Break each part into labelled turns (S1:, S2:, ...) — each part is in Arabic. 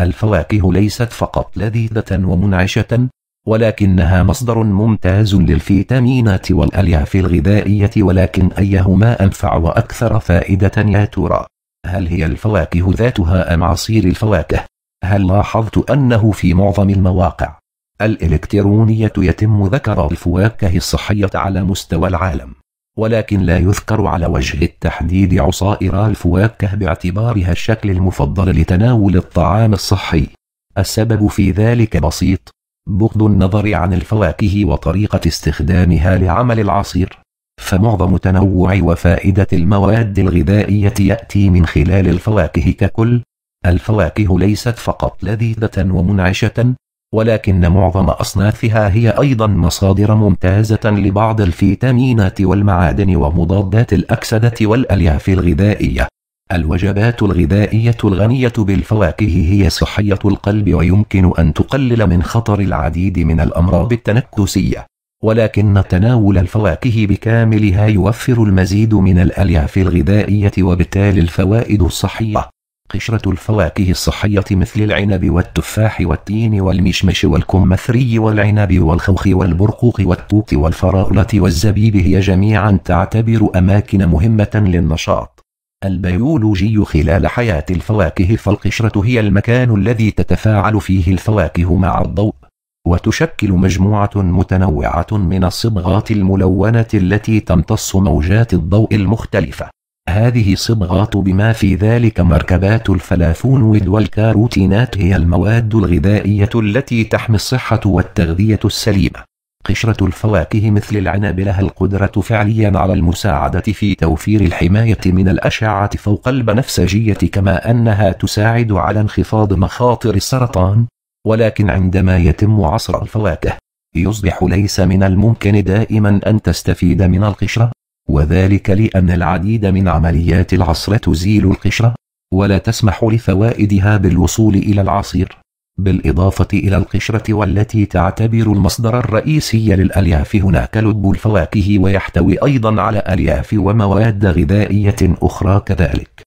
S1: الفواكه ليست فقط لذيذة ومنعشة ولكنها مصدر ممتاز للفيتامينات والألياف الغذائية ولكن أيهما أنفع وأكثر فائدة يا ترى هل هي الفواكه ذاتها أم عصير الفواكه؟ هل لاحظت أنه في معظم المواقع الإلكترونية يتم ذكر الفواكه الصحية على مستوى العالم ولكن لا يذكر على وجه التحديد عصائر الفواكه باعتبارها الشكل المفضل لتناول الطعام الصحي السبب في ذلك بسيط بغض النظر عن الفواكه وطريقة استخدامها لعمل العصير فمعظم تنوع وفائدة المواد الغذائية يأتي من خلال الفواكه ككل الفواكه ليست فقط لذيذة ومنعشة ولكن معظم أصنافها هي أيضا مصادر ممتازة لبعض الفيتامينات والمعادن ومضادات الأكسدة والألياف الغذائية الوجبات الغذائية الغنية بالفواكه هي صحية القلب ويمكن أن تقلل من خطر العديد من الأمراض التنكسية ولكن تناول الفواكه بكاملها يوفر المزيد من الألياف الغذائية وبالتالي الفوائد الصحية قشرة الفواكه الصحية مثل العنب والتفاح والتين والمشمش والكمثري والعنب والخوخ والبرقوق والتوت والفراولة والزبيب هي جميعا تعتبر أماكن مهمة للنشاط البيولوجي خلال حياة الفواكه فالقشرة هي المكان الذي تتفاعل فيه الفواكه مع الضوء وتشكل مجموعة متنوعة من الصبغات الملونة التي تمتص موجات الضوء المختلفة هذه الصبغات بما في ذلك مركبات الفلافونويد والكاروتينات هي المواد الغذائية التي تحمي الصحة والتغذية السليمة قشرة الفواكه مثل العنب لها القدرة فعليا على المساعدة في توفير الحماية من الأشعة فوق البنفسجية كما أنها تساعد على انخفاض مخاطر السرطان ولكن عندما يتم عصر الفواكه يصبح ليس من الممكن دائما أن تستفيد من القشرة وذلك لأن العديد من عمليات العصر تزيل القشرة ولا تسمح لفوائدها بالوصول إلى العصير بالإضافة إلى القشرة والتي تعتبر المصدر الرئيسي للألياف هناك لب الفواكه ويحتوي أيضا على ألياف ومواد غذائية أخرى كذلك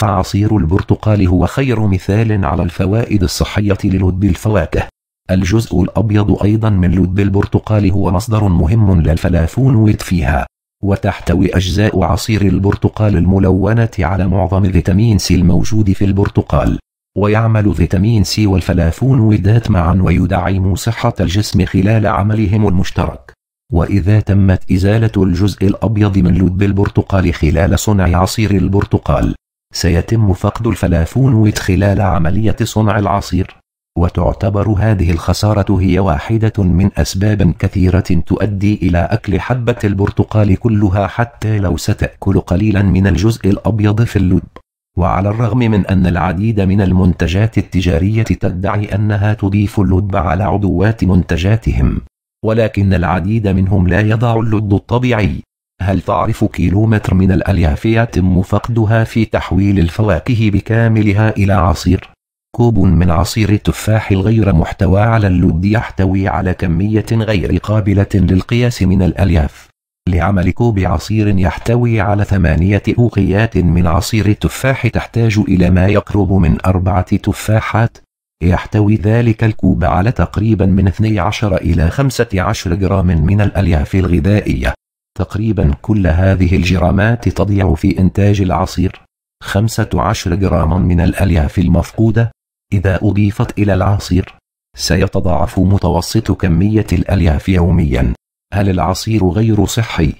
S1: فعصير البرتقال هو خير مثال على الفوائد الصحية للودب الفواكه الجزء الأبيض أيضا من لودب البرتقال هو مصدر مهم للفلافونويد فيها وتحتوي أجزاء عصير البرتقال الملونة على معظم فيتامين سي الموجود في البرتقال ويعمل فيتامين سي والفلافونويدات معا ويدعم صحة الجسم خلال عملهم المشترك وإذا تمت إزالة الجزء الأبيض من لدب البرتقال خلال صنع عصير البرتقال سيتم فقد الفلافون ويت خلال عملية صنع العصير وتعتبر هذه الخسارة هي واحدة من أسباب كثيرة تؤدي إلى أكل حبة البرتقال كلها حتى لو ستأكل قليلا من الجزء الأبيض في اللب وعلى الرغم من أن العديد من المنتجات التجارية تدعي أنها تضيف اللب على عدوات منتجاتهم ولكن العديد منهم لا يضع اللب الطبيعي هل تعرف كيلومتر من الألياف يتم فقدها في تحويل الفواكه بكاملها إلى عصير؟ كوب من عصير التفاح الغير محتوى على اللب يحتوي على كمية غير قابلة للقياس من الألياف لعمل كوب عصير يحتوي على ثمانية أوقيات من عصير التفاح تحتاج إلى ما يقرب من أربعة تفاحات يحتوي ذلك الكوب على تقريبا من 12 إلى 15 جرام من الألياف الغذائية تقريبا كل هذه الجرامات تضيع في إنتاج العصير 15 جراما من الألياف المفقودة إذا أضيفت إلى العصير سيتضاعف متوسط كمية الألياف يوميا هل العصير غير صحي؟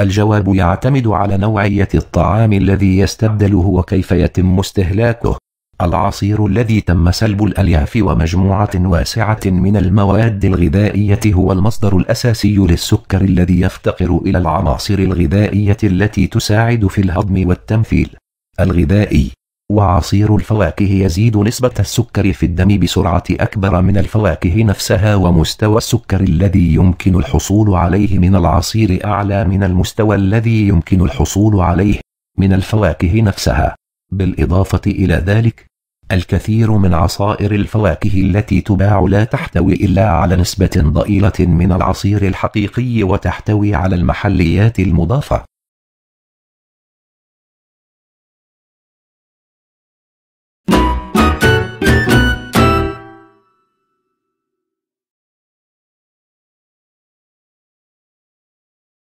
S1: الجواب يعتمد على نوعية الطعام الذي يستبدله وكيف يتم استهلاكه العصير الذي تم سلب الألياف ومجموعة واسعة من المواد الغذائية هو المصدر الأساسي للسكر الذي يفتقر إلى العناصر الغذائية التي تساعد في الهضم والتمثيل الغذائي وعصير الفواكه يزيد نسبة السكر في الدم بسرعة أكبر من الفواكه نفسها ومستوى السكر الذي يمكن الحصول عليه من العصير أعلى من المستوى الذي يمكن الحصول عليه من الفواكه نفسها بالإضافة إلى ذلك الكثير من عصائر الفواكه التي تباع لا تحتوي إلا على نسبة ضئيلة من العصير الحقيقي وتحتوي على المحليات المضافة